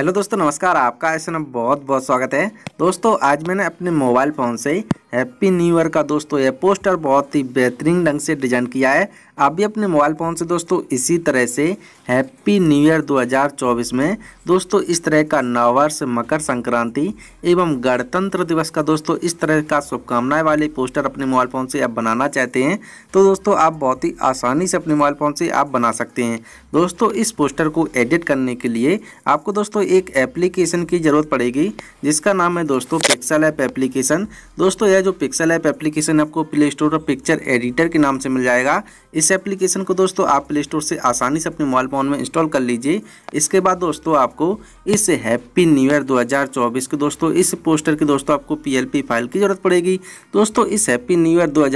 hello दोस्तों नमस्कार आपका ऐसा बहुत बहुत स्वागत है दोस्तों आज मैंने अपने मोबाइल फ़ोन से हैप्पी न्यू ईयर का दोस्तों यह पोस्टर बहुत ही बेहतरीन ढंग से डिजाइन किया है आप भी अपने मोबाइल फ़ोन से दोस्तों इसी तरह से हैप्पी न्यू ईयर 2024 में दोस्तों इस तरह का नववर्ष मकर संक्रांति एवं गणतंत्र दिवस का दोस्तों इस तरह का शुभकामनाएं वाले पोस्टर अपने मोबाइल फ़ोन से आप बनाना चाहते हैं तो दोस्तों आप बहुत ही आसानी से अपने मोबाइल फ़ोन से आप बना सकते हैं दोस्तों इस पोस्टर को एडिट करने के लिए आपको दोस्तों एक एप्लीकेशन की ज़रूरत पड़ेगी जिसका नाम है दोस्तों पिक्सल ऐप एप्लीकेशन दोस्तों यह का जो पिक्सल ऐप एप्लीकेशन आपको प्ले स्टोर और पिक्चर एडिटर के नाम से मिल जाएगा इस एप्लीकेशन को दोस्तों आप प्ले स्टोर से आसानी से अपने मोबाइल फ़ोन में इंस्टॉल कर लीजिए इसके बाद दोस्तों आपको इस हैप्पी न्यू ईयर 2024 के दोस्तों इस पोस्टर की दोस्तों आपको पी फाइल की ज़रूरत पड़ेगी दोस्तों इस हैप्पी न्यू ईयर दो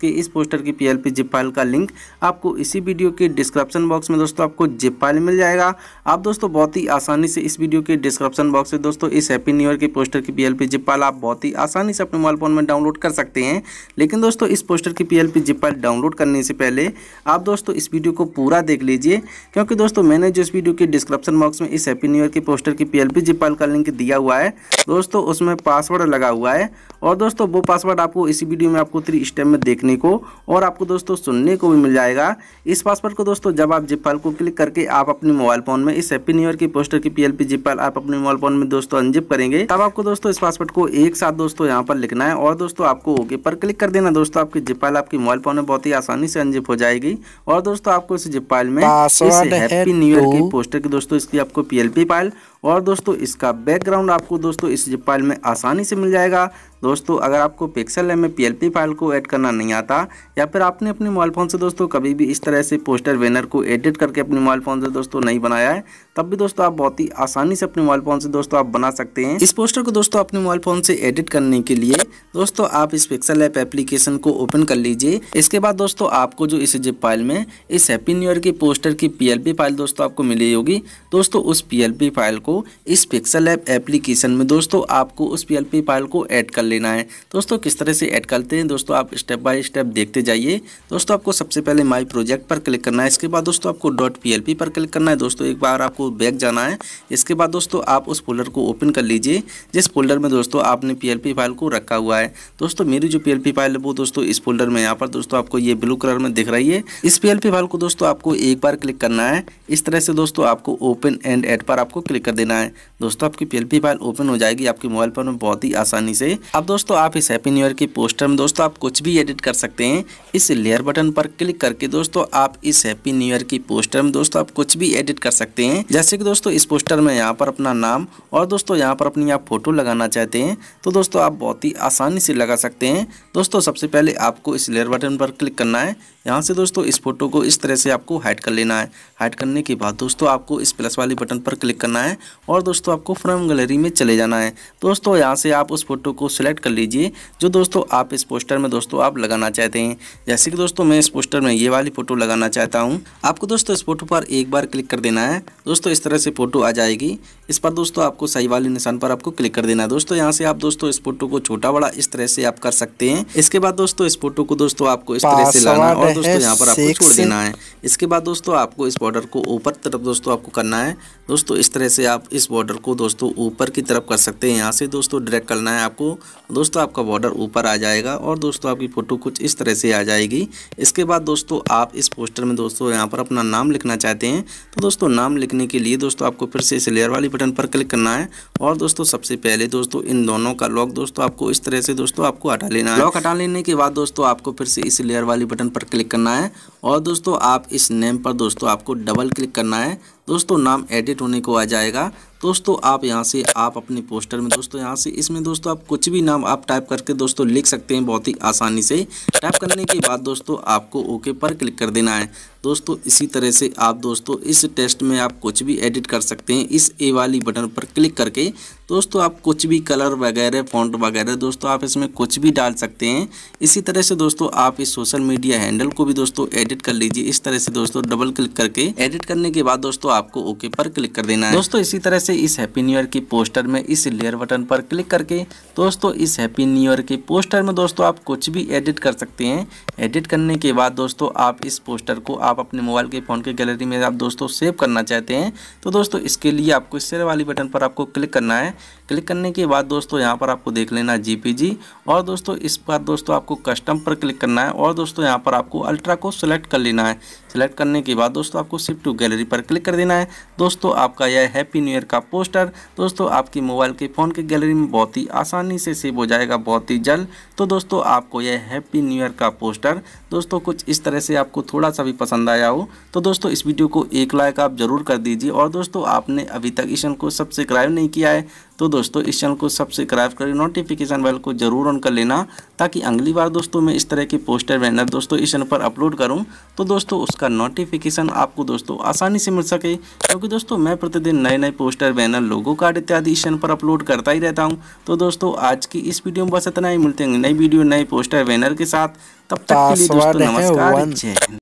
के इस पोस्टर की पी जिप फाइल का लिंक आपको इसी वीडियो के डिस्क्रिप्शन बॉक्स में दोस्तों आपको जिप फाइल मिल जाएगा आप दोस्तों बहुत ही आसानी से इस वीडियो के डिस्क्रिप्शन बॉक्स में दोस्तों इस हैप्पी न्यू ईयर के पोस्टर की पी जिप फाइल आप बहुत ही आसानी से अपने मोबाइल फ़ोन में में डाउनलोड कर सकते हैं लेकिन दोस्तों इस पोस्टर की पी जिप फाइल डाउनलोड करने से पहले आप दोस्तों इस वीडियो को पूरा देख लीजिए क्योंकि दोस्तों मैंने जो इस वीडियो के डिस्क्रिप्शन बॉक्स में इस हैप्पी न्यू ईयर के पोस्टर की पीएलपी जिप फाइल का लिंक दिया हुआ है दोस्तों उसमें पासवर्ड लगा हुआ है और दोस्तों वो पासवर्ड आपको इसी वीडियो में आपको थ्री स्टेप में देखने को और आपको दोस्तों सुनने को भी मिल जाएगा इस पासवर्ड को दोस्तों जब आप जिप फाइल को क्लिक करके आप अपने मोबाइल फोन में इस हैप्पी न्यू ईयर की पोस्टर की पीएलपी जिप फाइल आप अपने मोबाइल फोन में दोस्तों अनजिप करेंगे तब आपको दोस्तों इस पासवर्ड को एक साथ दोस्तों यहाँ पर लिखना है और दोस्तों आपको ओके पर क्लिक कर देना दोस्तों आपकी जिप फाइल आपकी मोबाइल फोन में बहुत ही आसानी से अनजिप हो जाएगी और दोस्तों आपको इस जिप फाइल में हैप्पी न्यू ईयर की पोस्टर की दोस्तों इसकी आपको पीएलपी फाइल और दोस्तों इसका बैकग्राउंड आपको दोस्तों इस जिप फाइल में आसानी से मिल जाएगा दोस्तों अगर आपको पिक्सल एम में पी फाइल को ऐड करना नहीं आता या फिर आपने अपने मोबाइल फ़ोन से दोस्तों कभी भी इस तरह से पोस्टर बैनर को एडिट करके अपने मोबाइल फ़ोन से दोस्तों नहीं बनाया है तब भी दोस्तों आप बहुत ही आसानी से अपने मोबाइल फ़ोन से दोस्तों आप बना सकते हैं इस पोस्टर को दोस्तों अपने मोबाइल फ़ोन से एडिट करने के लिए दोस्तों आप इस पिक्सल ऐप एप्लीकेशन को ओपन कर लीजिए इसके बाद दोस्तों आपको जो इस जिप फाइल में इस हैप्पी न्यू ईयर की पोस्टर की पी फाइल दोस्तों आपको मिली होगी दोस्तों उस पी फाइल को इस पिक्सल ऐप एप्लीकेशन में दोस्तों आपको उस पी फाइल को एड कर लेना है दोस्तों किस तरह से ऐड करते हैं दोस्तों आप स्टेप बाय स्टेप देखते जाइए दोस्तों आपको सबसे पहले माई प्रोजेक्ट पर क्लिक करना है इसके बाद दोस्तों आपको डॉट पी पर क्लिक करना है दोस्तों एक बार आपको बैक जाना है इसके बाद दोस्तों आप उस फोल्डर को ओपन कर लीजिए जिस फोल्डर में दोस्तों आपने पी फाइल को रखा हुआ है दोस्तों मेरी जो पी फाइल है वो दोस्तों इस फोल्डर में यहाँ पर दोस्तों आपको ये ब्लू कलर में दिख रही है इस पी फाइल को दोस्तों आपको एक बार क्लिक करना है इस तरह से दोस्तों आपको ओपन एंड एड पर आपको क्लिक कर देना है दोस्तों आपकी पी फाइल ओपन हो जाएगी आपके मोबाइल पर बहुत ही आसानी से आप अब दोस्तों आप इस हैप्पी न्यू ईयर की पोस्टर में दोस्तों आप कुछ भी एडिट कर सकते हैं इस लेयर बटन पर क्लिक करके दोस्तों आप इस हैप्पी न्यू ईयर की पोस्टर में दोस्तों आप कुछ भी एडिट कर सकते हैं जैसे कि दोस्तों इस पोस्टर में यहाँ पर अपना नाम और दोस्तों यहाँ पर अपनी आप फोटो लगाना चाहते हैं तो दोस्तों आप बहुत ही आसानी से लगा सकते हैं दोस्तों सबसे पहले आपको इस लेयर बटन पर क्लिक करना है यहाँ से दोस्तों इस फोटो को इस तरह से आपको हाइड कर लेना है हाइड करने के बाद दोस्तों आपको इस प्लस वाले बटन पर क्लिक करना है और दोस्तों आपको फ्रेम गैलरी में चले जाना है दोस्तों यहाँ से आप उस फोटो को सिलेक्ट सेलेक्ट कर लीजिए जो दोस्तों आप इस पोस्टर में दोस्तों आप लगाना चाहते हैं जैसे कि दोस्तों मैं इस पोस्टर में ये वाली फ़ोटो लगाना चाहता हूँ आपको दोस्तों इस फोटो पर एक बार क्लिक कर देना है दोस्तों इस तरह से फ़ोटो आ जाएगी इस पर दोस्तों आपको सही वाले निशान पर आपको क्लिक कर देना है दोस्तों यहाँ से आप दोस्तों इस फोटो को छोटा बड़ा इस तरह से आप कर सकते हैं इसके बाद दोस्तों इस फोटो को दोस्तों आपको इस तरह से लाना और दोस्तों यहाँ पर आपको छोड़ देना है इसके बाद दोस्तों आपको इस बॉर्डर को ऊपर तरफ दोस्तों आपको करना है दोस्तों इस तरह से आप इस बॉर्डर को दोस्तों ऊपर की तरफ कर सकते हैं यहाँ से दोस्तों डायरेक्ट करना है आपको दोस्तों आपका बॉर्डर ऊपर आ जाएगा और दोस्तों आपकी फ़ोटो कुछ इस तरह से आ जाएगी इसके बाद दोस्तों आप इस पोस्टर में दोस्तों यहाँ पर अपना नाम लिखना चाहते हैं तो दोस्तों नाम लिखने के लिए दोस्तों आपको फिर से इस लेयर वाली बटन पर क्लिक करना है और दोस्तों सबसे पहले दोस्तों इन दोनों का लॉक दोस्तों आपको इस तरह से दोस्तों आपको हटा लेना है लॉक हटा लेने के बाद दोस्तों आपको फिर से इस लेयर वाली बटन पर क्लिक करना है और दोस्तों आप इस नेम पर दोस्तों आपको डबल क्लिक करना है दोस्तों नाम एडिट होने को आ जाएगा दोस्तों आप यहाँ से आप अपने पोस्टर में दोस्तों यहाँ से इसमें दोस्तों आप कुछ भी नाम आप टाइप करके दोस्तों लिख सकते हैं बहुत ही आसानी से टाइप करने के बाद दोस्तों आपको ओके पर क्लिक कर देना है दोस्तों इसी तरह से आप दोस्तों इस टेस्ट में आप कुछ भी एडिट कर सकते हैं इस ए वाली बटन पर क्लिक करके दोस्तों आप कुछ भी कलर वगैरह फॉन्ट वगैरह दोस्तों आप इसमें कुछ भी डाल सकते हैं इसी तरह से दोस्तों आप इस सोशल मीडिया हैंडल को भी दोस्तों एडिट कर लीजिए इस तरह से दोस्तों डबल क्लिक करके एडिट करने के बाद दोस्तों आपको ओके पर क्लिक कर देना है दोस्तों इसी तरह से इस हैप्पी न्यू ईयर की पोस्टर में इस लेयर बटन पर क्लिक करके दोस्तों इस हैप्पी न्यू ईयर के पोस्टर में दोस्तों आप कुछ भी एडिट कर सकते हैं एडिट करने के बाद दोस्तों आप इस पोस्टर को आप अपने मोबाइल के फ़ोन के गैलरी में आप दोस्तों सेव करना चाहते हैं तो दोस्तों इसके लिए आपको इस सेव वाली बटन पर आपको क्लिक करना है क्लिक करने के बाद दोस्तों यहाँ पर आपको देख लेना जी और दोस्तों इस बार दोस्तों आपको कस्टम पर क्लिक करना है और दोस्तों यहाँ पर आपको अल्ट्रा को सिलेक्ट कर लेना है सिलेक्ट करने के बाद दोस्तों आपको शिफ्ट टू गैलरी पर क्लिक कर देना है दोस्तों आपका यह हैप्पी न्यू ईयर का पोस्टर दोस्तों आपकी मोबाइल के फ़ोन के गैलरी में बहुत ही आसानी से सेव हो जाएगा बहुत ही जल्द तो दोस्तों आपको यह हैप्पी न्यू ईयर का पोस्टर दोस्तों कुछ इस तरह से आपको थोड़ा सा भी पसंद पसंद आया हो तो दोस्तों इस वीडियो को एक लाइक आप ज़रूर कर दीजिए और दोस्तों आपने अभी तक इस चैनल को सब्सक्राइब नहीं किया है तो दोस्तों इस चैनल को सब्सक्राइब करें नोटिफिकेशन बेल को जरूर ऑन कर लेना ताकि अगली बार दोस्तों मैं इस तरह के पोस्टर बैनर दोस्तों इस चैनल पर अपलोड करूँ तो दोस्तों उसका नोटिफिकेशन आपको दोस्तों आसानी से मिल सके क्योंकि दोस्तों मैं प्रतिदिन नए नए पोस्टर बैनर लोगों कार्ड इत्यादि इस चैनल पर अपलोड करता ही रहता हूँ तो दोस्तों आज की इस वीडियो में बस इतना ही मिलते हैं नई वीडियो नए पोस्टर बैनर के साथ तब तक के लिए दोस्तों नमस्कार जय